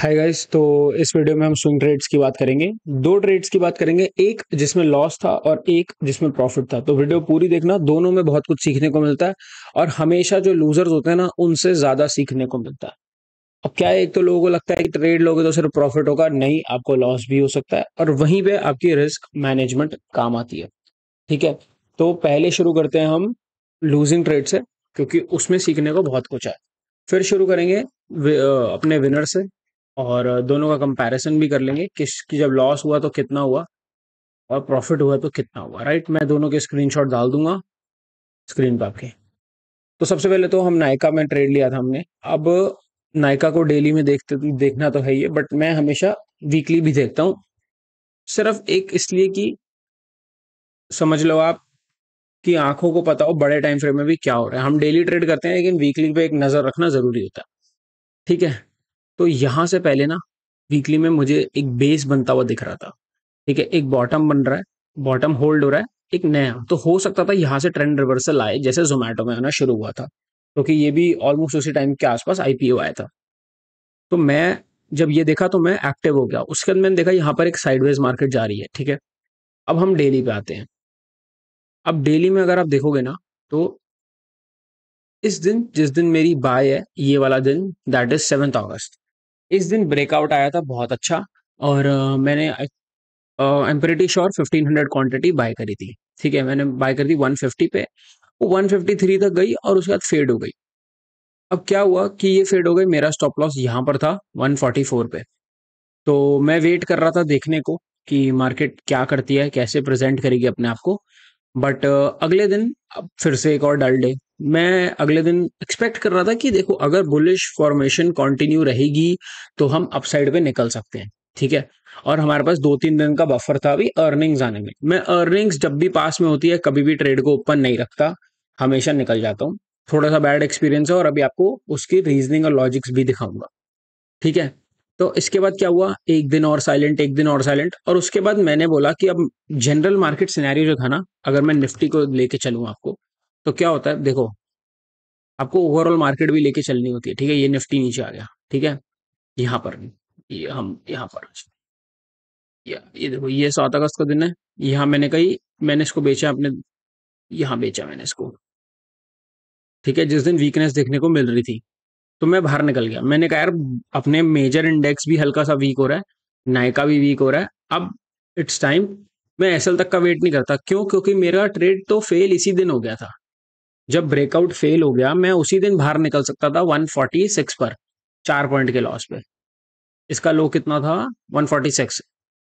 Hi guys तो इस video में हम स्विंग ट्रेड्स की बात करेंगे दो ट्रेड्स की बात करेंगे एक जिसमें लॉस था और एक जिसमें प्रॉफिट था तो वीडियो पूरी देखना दोनों में बहुत कुछ सीखने को मिलता है और हमेशा जो लूजर्स होते हैं ना उनसे ज्यादा सीखने को मिलता है अब क्या है एक तो लोगों को लगता है कि ट्रेड लोगे तो सिर्फ प्रॉफिट होगा नहीं आपको लॉस भी हो सकता है और वहीं पर आपकी रिस्क मैनेजमेंट काम आती है ठीक है तो पहले शुरू करते हैं हम लूजिंग ट्रेड से क्योंकि उसमें सीखने को बहुत कुछ है फिर शुरू करेंगे अपने विनर से और दोनों का कंपैरिजन भी कर लेंगे किस की जब लॉस हुआ तो कितना हुआ और प्रॉफिट हुआ तो कितना हुआ राइट मैं दोनों के स्क्रीनशॉट डाल दूंगा स्क्रीन पर आपके तो सबसे पहले तो हम नायका में ट्रेड लिया था हमने अब नायका को डेली में देखते देखना तो है ही बट मैं हमेशा वीकली भी देखता हूँ सिर्फ एक इसलिए कि समझ लो आप कि आंखों को पता हो बड़े टाइम फ्रेम में भी क्या हो रहा है हम डेली ट्रेड करते हैं लेकिन वीकली पे एक नज़र रखना ज़रूरी होता है ठीक है तो यहां से पहले ना वीकली में मुझे एक बेस बनता हुआ दिख रहा था ठीक है एक बॉटम बन रहा है बॉटम होल्ड हो रहा है एक नया तो हो सकता था यहां से ट्रेंड रिवर्सल आए जैसे जोमेटो में आना शुरू हुआ था क्योंकि तो ये भी ऑलमोस्ट उसी टाइम के आसपास आईपीओ आया था तो मैं जब ये देखा तो मैं एक्टिव हो गया उसके बाद मैंने देखा यहाँ पर एक साइडवेज मार्केट जा रही है ठीक है अब हम डेली पे आते हैं अब डेली में अगर आप देखोगे ना तो इस दिन जिस दिन मेरी बाय है ये वाला दिन दैट इज सेवेंथ अगस्त इस दिन ब्रेकआउट आया था बहुत अच्छा और uh, मैंने I sure fifteen hundred quantity buy करी थी ठीक है मैंने बाय कर दी वन फिफ्टी पे वो वन फिफ्टी थ्री तक गई और उसके बाद फेड हो गई अब क्या हुआ कि ये फेड हो गई मेरा स्टॉप लॉस यहाँ पर था वन फोर्टी फोर पे तो मैं वेट कर रहा था देखने को कि मार्केट क्या करती है कैसे प्रेजेंट करेगी अपने आप को बट अगले दिन अब फिर से एक और डल डे मैं अगले दिन एक्सपेक्ट कर रहा था कि देखो अगर बुलिश फॉर्मेशन कंटिन्यू रहेगी तो हम अपसाइड पे निकल सकते हैं ठीक है और हमारे पास दो तीन दिन का बफर था अभी अर्निंग्स आने में मैं अर्निंग्स जब भी पास में होती है कभी भी ट्रेड को ओपन नहीं रखता हमेशा निकल जाता हूँ थोड़ा सा बैड एक्सपीरियंस है और अभी आपको उसकी रीजनिंग और लॉजिक्स भी दिखाऊंगा ठीक है तो इसके बाद क्या हुआ एक दिन और साइलेंट एक दिन और साइलेंट और उसके बाद मैंने बोला कि अब जनरल मार्केट सिनेरियो जो था ना अगर मैं निफ्टी को लेके चलूँ आपको तो क्या होता है देखो आपको ओवरऑल मार्केट भी लेके चलनी होती है ठीक है ये निफ्टी नीचे आ गया ठीक है यहाँ पर ये हम यहाँ पर ये देखो ये सात अगस्त का दिन है यहाँ मैंने कही मैंने इसको बेचा अपने यहाँ बेचा मैंने इसको ठीक है जिस दिन वीकनेस देखने को मिल रही थी तो मैं बाहर निकल गया मैंने कहा यार अपने मेजर इंडेक्स भी हल्का सा वीक हो रहा है नायका भी वीक हो रहा है अब इट्स टाइम मैं एसएल तक का वेट नहीं करता क्यों क्योंकि मेरा ट्रेड तो फेल इसी दिन हो गया था जब ब्रेकआउट फेल हो गया मैं उसी दिन बाहर निकल सकता था 146 पर चार पॉइंट के लॉस पे इसका लो कितना था 146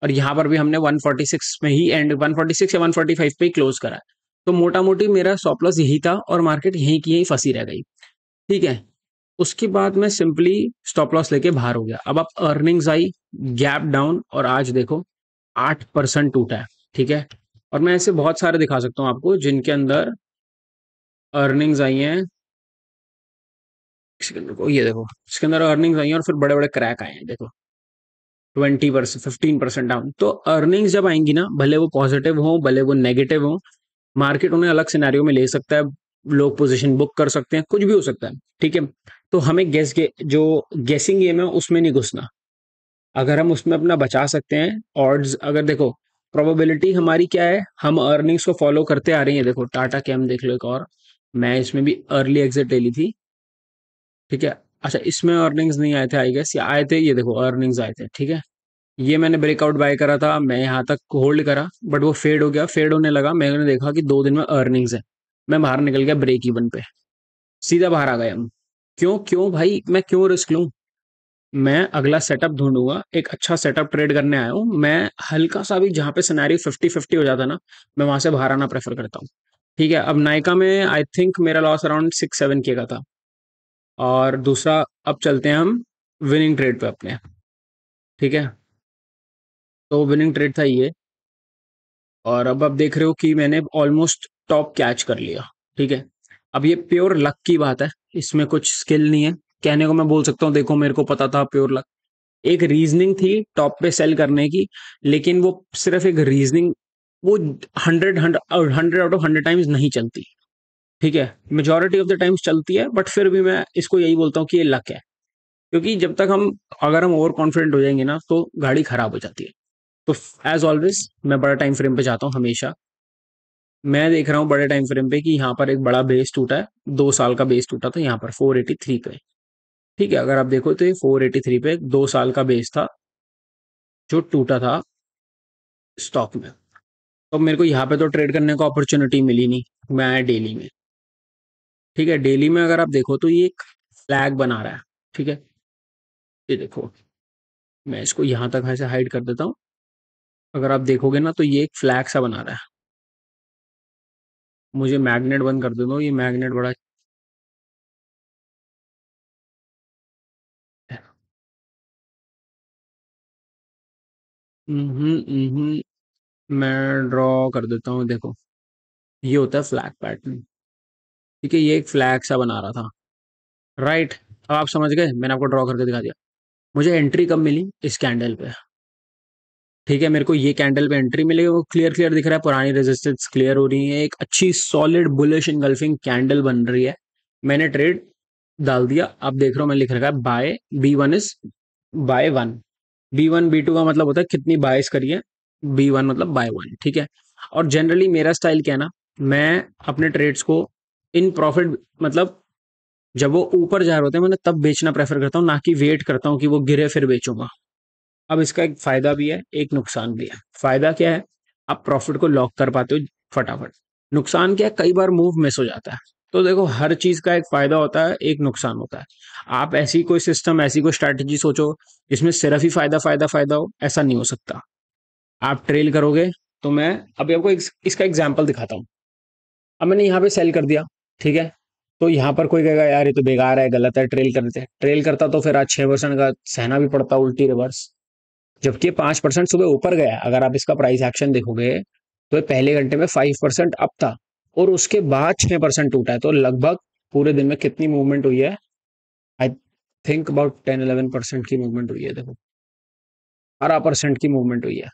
और यहां पर भी हमने 146 में ही एंड 146 या 145 पे ही क्लोज करा तो मोटा मोटी मेरा सॉपलस यही था और मार्केट यहीं की यहीं फंसी रह गई ठीक है उसके बाद मैं सिंपली स्टॉप लॉस लेके बाहर हो गया अब आप अर्निंग्स आई गैप डाउन और आज देखो आठ परसेंट टूटा है ठीक है और मैं ऐसे बहुत सारे दिखा सकता हूँ आपको जिनके अंदर अर्निंग्स आई हैं को ये देखो इसके अंदर अर्निंग्स आई हैं और फिर बड़े बड़े क्रैक आए हैं देखो twenty percent fifteen percent down तो अर्निंग्स जब आएंगी ना भले वो पॉजिटिव हो भले वो नेगेटिव हो मार्केट उन्हें अलग सिनेरियो में ले सकता है लोग पोजिशन बुक कर सकते हैं कुछ भी हो सकता है ठीक है तो हमें गैस गे, जो गैसिंग गेम है उसमें नहीं घुसना अगर हम उसमें अपना बचा सकते हैं ऑर्ड्स अगर देखो प्रोबेबिलिटी हमारी क्या है हम अर्निंग्स को फॉलो करते आ रही है देखो टाटा कैम देख लो एक और मैं इसमें भी अर्ली एग्जिट ले ली थी ठीक है अच्छा इसमें अर्निंग्स नहीं आए थे आई गेस या आए थे ये देखो अर्निंग्स आए थे ठीक है ये मैंने ब्रेकआउट बाय करा था मैं यहाँ तक होल्ड करा बट वो फेड हो गया फेड होने लगा मैंने देखा कि दो दिन में अर्निंग्स है मैं बाहर निकल गया ब्रेक इवन पे सीधा बाहर आ गया हम क्यों क्यों भाई मैं क्यों रिस्क लूँ मैं अगला सेटअप ढूंढूंगा एक अच्छा सेटअप ट्रेड करने आया हूँ मैं हल्का सा भी जहाँ पे सिनेरियो फिफ्टी फिफ्टी हो जाता ना मैं वहां से बाहर आना प्रेफर करता हूँ ठीक है अब नायका में आई थिंक मेरा loss around six seven K का था और दूसरा अब चलते हैं हम विनिंग ट्रेड पे अपने ठीक है तो विनिंग ट्रेड था ये और अब आप देख रहे हो कि मैंने ऑलमोस्ट टॉप कैच कर लिया ठीक है अब ये प्योर लक की बात है इसमें कुछ स्किल नहीं है कहने को मैं बोल सकता हूँ देखो मेरे को पता था प्योर लक एक रीजनिंग थी टॉप पे सेल करने की लेकिन वो सिर्फ एक रीजनिंग वो hundred hundred hundred out of hundred times नहीं चलती ठीक है मेजोरिटी ऑफ द टाइम्स चलती है बट फिर भी मैं इसको यही बोलता हूँ कि ये लक है क्योंकि जब तक हम अगर हम ओवर कॉन्फिडेंट हो जाएंगे ना तो गाड़ी खराब हो जाती है तो एज ऑलवेज मैं बड़ा टाइम फ्रेम पे जाता हूँ हमेशा मैं देख रहा हूँ बड़े टाइम फ्रेम पे कि यहाँ पर एक बड़ा बेस टूटा है दो साल का बेस टूटा था यहाँ पर फोर एटी थ्री पे ठीक है अगर आप देखो तो ये थ्री पे दो साल का बेस था जो टूटा था स्टॉक में तो मेरे को यहाँ पे तो ट्रेड करने को अपॉर्चुनिटी मिली नहीं मैं आया डेली में ठीक है डेली में अगर आप देखो तो ये एक फ्लैग बना रहा है ठीक है ये देखो मैं इसको यहाँ तक ऐसे हाइड कर देता हूँ अगर आप देखोगे ना तो ये एक फ्लैग सा बना रहा है मुझे मैग्नेट बंद कर देता हूँ ये मैग्नेट बड़ा हम्म हम्म, हम्म। मैं ड्रॉ कर देता हूँ देखो ये होता है फ्लैग पैटर्न ठीक है ये एक फ्लैग सा बना रहा था राइट अब आप समझ गए मैंने आपको ड्रॉ करके दिखा दिया मुझे एंट्री कब मिली इस कैंडल पे ठीक है मेरे को ये कैंडल पे एंट्री मिलेगी वो क्लियर क्लियर दिख रहा है पुरानी रेजिस्टेंस क्लियर हो रही है एक अच्छी सॉलिड बुलिश इनगल्फिंग कैंडल बन रही है मैंने ट्रेड डाल दिया आप देख रहे हो मैं लिख रखा है buy B one is buy one B one B two का मतलब होता है कितनी बायस करिए बी वन मतलब बाय वन ठीक है और जनरली मेरा स्टाइल क्या है ना मैं अपने ट्रेड्स को इन प्रॉफिट मतलब जब वो ऊपर जा रहे होते हैं मैंने मतलब तब बेचना प्रेफर करता हूँ ना कि वेट करता हूँ कि वो गिरे फिर बेचूंगा अब इसका एक फ़ायदा भी है एक नुकसान भी है फ़ायदा क्या है आप प्रॉफिट को लॉक कर पाते हो फटाफट नुकसान क्या है कई बार मूव मिस हो जाता है तो देखो हर चीज़ का एक फ़ायदा होता है एक नुकसान होता है आप ऐसी कोई सिस्टम ऐसी कोई स्ट्रैटेजी सोचो जिसमें सिर्फ ही फ़ायदा फ़ायदा फ़ायदा हो ऐसा नहीं हो सकता आप ट्रेल करोगे तो मैं अभी आपको इस, इसका एग्जाम्पल दिखाता हूँ अब मैंने यहाँ पे सेल कर दिया ठीक है तो यहाँ पर कोई कहेगा यार ये तो बेकार है गलत है ट्रेल करते हैं ट्रेल करता तो फिर आज छः परसेंट का सहना भी पड़ता उल्टी रिवर्स जबकि पाँच परसेंट सुबह ऊपर गया अगर आप इसका प्राइस एक्शन देखोगे तो पहले घंटे में फाइव परसेंट अप था और उसके बाद छः परसेंट टूटा है तो लगभग पूरे दिन में कितनी मूवमेंट हुई है I think about ten eleven percent की मूवमेंट हुई है देखो अठारह परसेंट की मूवमेंट हुई है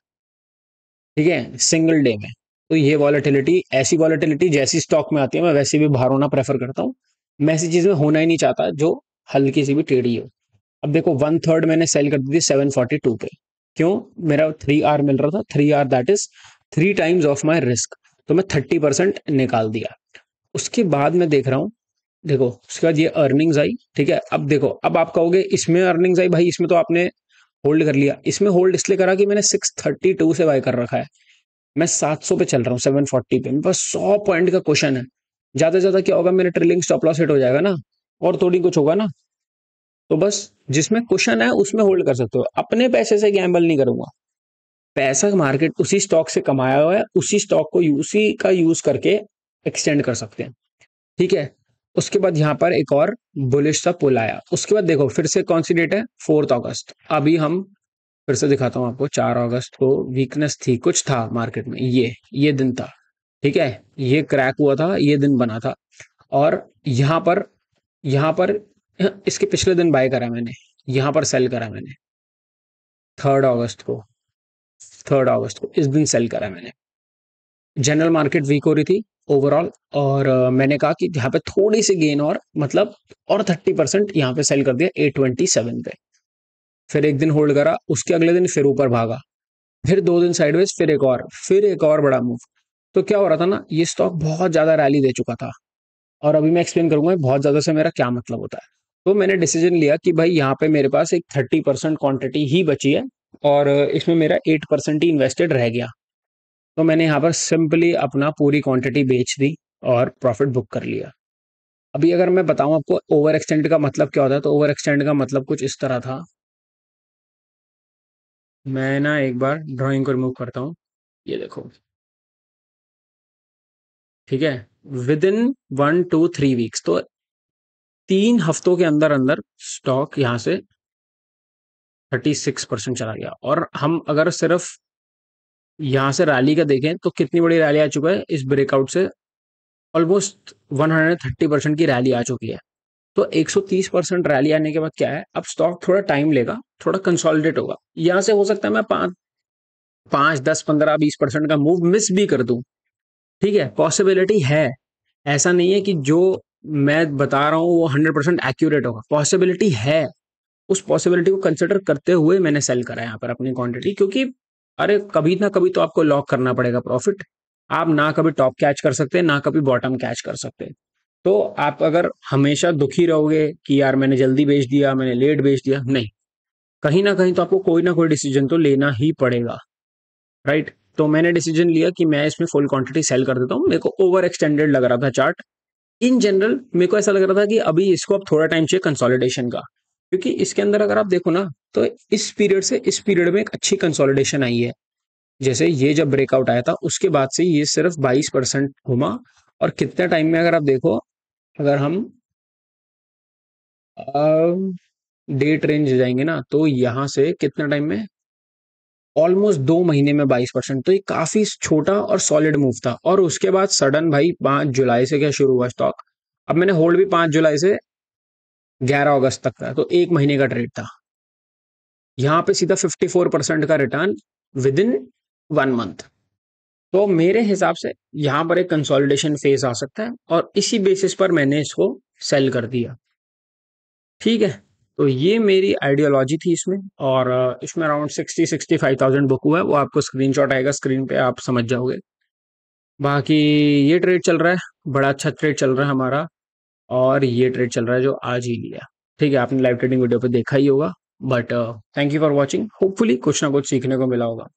ठीक है सिंगल डे में तो ये वॉलेटिलिटी ऐसी वॉलेटिलिटी जैसी स्टॉक में आती है मैं वैसे भी बाहर होना प्रेफर करता हूँ मैं ऐसी चीज़ में होना ही नहीं चाहता जो हल्की सी भी टेढ़ी हो अब देखो वन थर्ड मैंने सेल कर दी थी सेवन फोर्टी टू पे क्यों मेरा थ्री आर मिल रहा था three R that is three times of my risk तो मैं थर्टी परसेंट निकाल दिया उसके बाद मैं देख रहा हूँ देखो उसके बाद ये अर्निंग्स आई ठीक है अब देखो अब आप कहोगे इसमें अर्निंग्स आई भाई इसमें तो आपने होल्ड कर लिया इसमें होल्ड इसलिए करा कि मैंने 632 से बाय कर रखा है मैं 700 पे चल रहा हूँ 740 पे बस 100 पॉइंट का क्वेश्चन है ज़्यादा से ज़्यादा क्या होगा मेरा ट्रेलिंग स्टॉप लॉस हिट हो जाएगा ना और थोड़ी कुछ होगा ना तो बस जिसमें क्वेश्चन है उसमें होल्ड कर सकते हो अपने पैसे से गैम्बल नहीं करूंगा पैसा मार्केट उसी स्टॉक से कमाया हुआ है उसी स्टॉक को उसी का यूज करके एक्सटेंड कर सकते हैं ठीक है उसके बाद यहाँ पर एक और बुलिश सा पुल आया उसके बाद देखो फिर से कौन सी डेट है फोर्थ अगस्त अभी हम फिर से दिखाता हूँ आपको चार अगस्त को वीकनेस थी कुछ था मार्केट में ये ये दिन था ठीक है ये क्रैक हुआ था ये दिन बना था और यहाँ पर यहाँ पर इसके पिछले दिन बाय करा मैंने यहाँ पर सेल करा मैंने थर्ड अगस्त को थर्ड अगस्त को इस दिन सेल करा मैंने जनरल मार्केट वीक हो रही थी ओवरऑल और uh, मैंने कहा कि यहाँ पे थोड़ी सी गेन और मतलब और थर्टी परसेंट यहाँ पे सेल कर दिया ए ट्वेंटी सेवन पे फिर एक दिन होल्ड करा उसके अगले दिन फिर ऊपर भागा फिर दो दिन साइडवेज फिर एक और फिर एक और बड़ा मूव तो क्या हो रहा था ना ये स्टॉक बहुत ज़्यादा रैली दे चुका था और अभी मैं एक्सप्लेन करूंगा बहुत ज़्यादा से मेरा क्या मतलब होता है तो मैंने डिसीजन लिया कि भाई यहाँ पे मेरे पास एक थर्टी परसेंट क्वान्टिटी ही बची है और uh, इसमें मेरा एट परसेंट ही इन्वेस्टेड रह गया तो मैंने यहाँ पर सिंपली अपना पूरी क्वांटिटी बेच दी और प्रॉफिट बुक कर लिया अभी अगर मैं बताऊँ आपको ओवर एक्सटेंड का मतलब क्या होता है तो ओवर एक्सटेंड का मतलब कुछ इस तरह था मैं ना एक बार ड्राइंग को रिमूव करता हूँ ये देखो ठीक है within one two three weeks तो तीन हफ्तों के अंदर अंदर स्टॉक यहाँ से थर्टी सिक्स परसेंट चला गया और हम अगर सिर्फ यहाँ से रैली का देखें तो कितनी बड़ी रैली आ चुका है इस ब्रेकआउट से ऑलमोस्ट 130 परसेंट की रैली आ चुकी है तो 130 परसेंट रैली आने के बाद क्या है अब स्टॉक थोड़ा टाइम लेगा थोड़ा कंसोलिडेट होगा यहाँ से हो सकता है मैं पांच पांच दस पंद्रह बीस परसेंट का मूव मिस भी कर दू ठीक है पॉसिबिलिटी है ऐसा नहीं है कि जो मैं बता रहा हूं वो हंड्रेड परसेंट एक्यूरेट होगा पॉसिबिलिटी है उस पॉसिबिलिटी को कंसिडर करते हुए मैंने सेल करा यहाँ पर अपनी क्वांटिटी क्योंकि अरे कभी ना कभी तो आपको लॉक करना पड़ेगा प्रॉफिट आप ना कभी टॉप कैच कर सकते हैं ना कभी बॉटम कैच कर सकते हैं तो आप अगर हमेशा दुखी रहोगे कि यार मैंने जल्दी बेच दिया मैंने लेट बेच दिया नहीं कहीं ना कहीं तो आपको कोई ना कोई डिसीजन तो लेना ही पड़ेगा राइट तो मैंने डिसीजन लिया कि मैं इसमें फुल क्वांटिटी सेल कर देता हूँ मेरे को ओवर एक्सटेंडेड लग रहा था चार्ट इन जनरल मेरे को ऐसा लग रहा था कि अभी इसको अब थोड़ा टाइम चाहिए कंसोलिडेशन का क्योंकि इसके अंदर अगर आप देखो ना तो इस पीरियड से इस पीरियड में एक अच्छी कंसोलिडेशन आई है जैसे ये जब ब्रेकआउट आया था उसके बाद से ये सिर्फ 22 परसेंट घुमा और कितने टाइम में अगर आप देखो अगर हम डेट रेंज जाएंगे ना तो यहां से कितने टाइम में ऑलमोस्ट दो महीने में 22 परसेंट तो ये काफी छोटा और सॉलिड मूव था और उसके बाद सडन भाई पांच जुलाई से क्या शुरू हुआ स्टॉक अब मैंने होल्ड भी पांच जुलाई से ग्यारह अगस्त तक का तो एक महीने का ट्रेड था यहां पे सीधा 54 परसेंट का return within one month तो मेरे हिसाब से यहां पर एक कंसोलिडेशन फेज आ सकता है और इसी बेसिस पर मैंने इसको सेल कर दिया ठीक है तो ये मेरी आइडियोलॉजी थी इसमें और इसमें around sixty sixty five thousand book हुआ है वो आपको स्क्रीनशॉट आएगा स्क्रीन पे आप समझ जाओगे बाकी ये ट्रेड चल रहा है बड़ा अच्छा ट्रेड चल रहा है हमारा और ये ट्रेड चल रहा है जो आज ही लिया ठीक है आपने लाइव ट्रेडिंग वीडियो पे देखा ही होगा but thank you for watching hopefully कुछ ना कुछ सीखने को मिला होगा